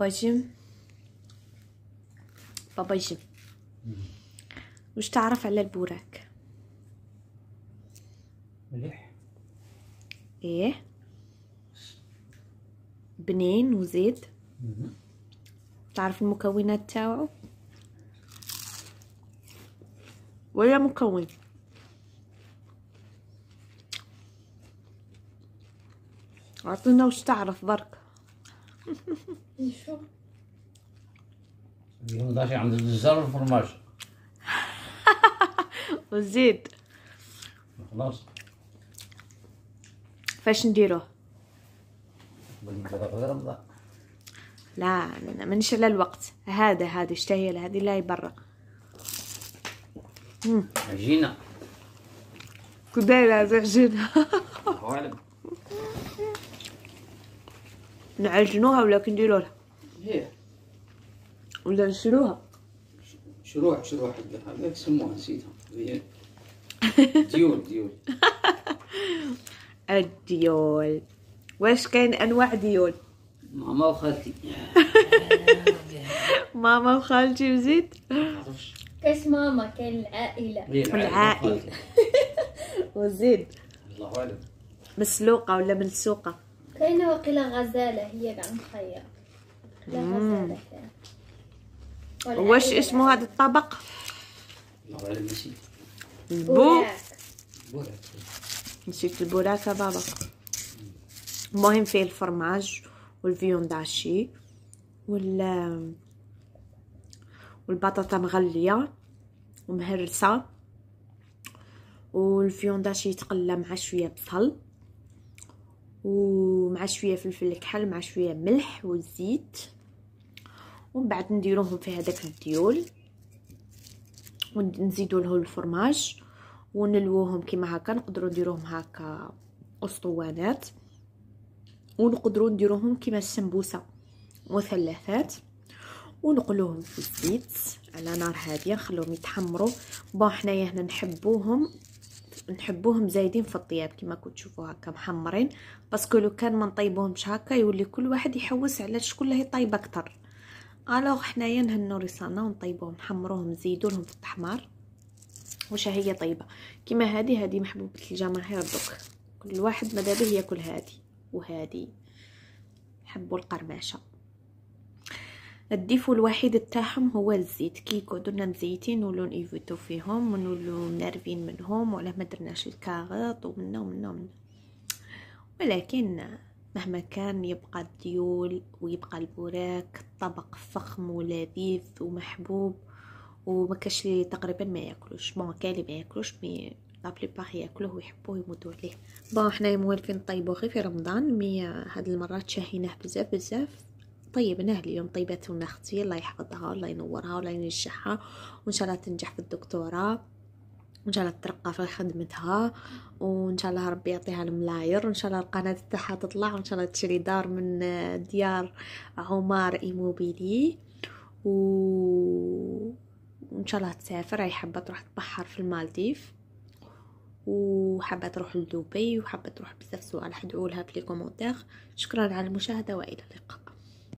باباجيم باباجيم وش تعرف على البوراك مليح ايه بنين وزيت تعرف المكونات تاعو ولا مكون عطينا وش تعرف برك اليوم شي عند الجزار والفرماج وزيد خلاص فاش نديرو لا منش على الوقت هذا هذا اشتهي هذه لا برا عجينه كدايره هذه نعجنوها ولا كنديروا لها ولا نشروها شروع شروع حقها هذاك سموها نسيتها ديول ديول الديول واش كاين انواع ديول ماما وخالتي ماما وخالتي وزيد كاش ماما كاين العائله العائله وزيد الله اعلم مسلوقه ولا ملسوقه كاينة وقيلة غزالة هي كاع مخير لا غزالة واش اسمو هذا الطبق؟ بو نسيت البوراكه بابا المهم فيه الفرماج داشي وال والبطاطا مغليه ومهرسه داشي يتقلى مع شويه بصل ومع شويه فلفل الكحل مع شويه ملح والزيت ومن بعد نديروهم في هذاك الديول ونزيدو له الفرماج ونلوهم كما هكا نقدروا نديروهم هكا اسطوانات ونقدروا نديروهم كما السمبوسه مثلثات ونقلوهم في الزيت على نار هاديه نخلوهم يتحمروا بون حنايا هنا نحبوهم نحبوهم زايدين في الطياب كما كنت تشوفوا هكا محمرين باسكو لو كان ما نطيبوهمش هكا يولي كل واحد يحوس على شكون اللي طايب اكثر الوغ حنايا نهنو ريصانا ونطيبوهم نحمروهم نزيدو لهم في التحمار واش هي طيبه كيما هذه هذه محبوبه الجماهير دوك كل واحد مادابه ياكل هذه وهذه يحبوا القرماشه الديفو الوحيد تاعهم هو الزيت كي يكونوا مزيتين نولو نيفيتو فيهم ونولو منرفين منهم ولا ما درناش الكاغط ومنه ومنه ومن ولكن مهما كان يبقى الديول ويبقى البوراك طبق فخم ولذيذ ومحبوب وما كاش لي تقريبا ما ياكلوش بون كاين اللي ما ياكلوش مي لا بليبار ياكلوه ويحبوه يموتوا عليه بون حنايا موالفين نطيبو غير في رمضان مي هاد المرات شاهيناه بزاف بزاف طيب أنا اليوم طيبتهم أختي الله يحفظها الله ينورها الله ينجحها وإن شاء الله تنجح في الدكتوراه وان شاء الله ترقى في خدمتها وان شاء الله ربي يعطيها الملاير وان شاء الله القناه تاعها تطلع وان شاء الله تشري دار من ديار عمار ايموبيلي و وان شاء الله تسافر هي حابه تروح تبحر في المالديف وحابه تروح لدبي وحابه تروح بزاف سؤال حدعوا لها في لي شكرا على المشاهده والى اللقاء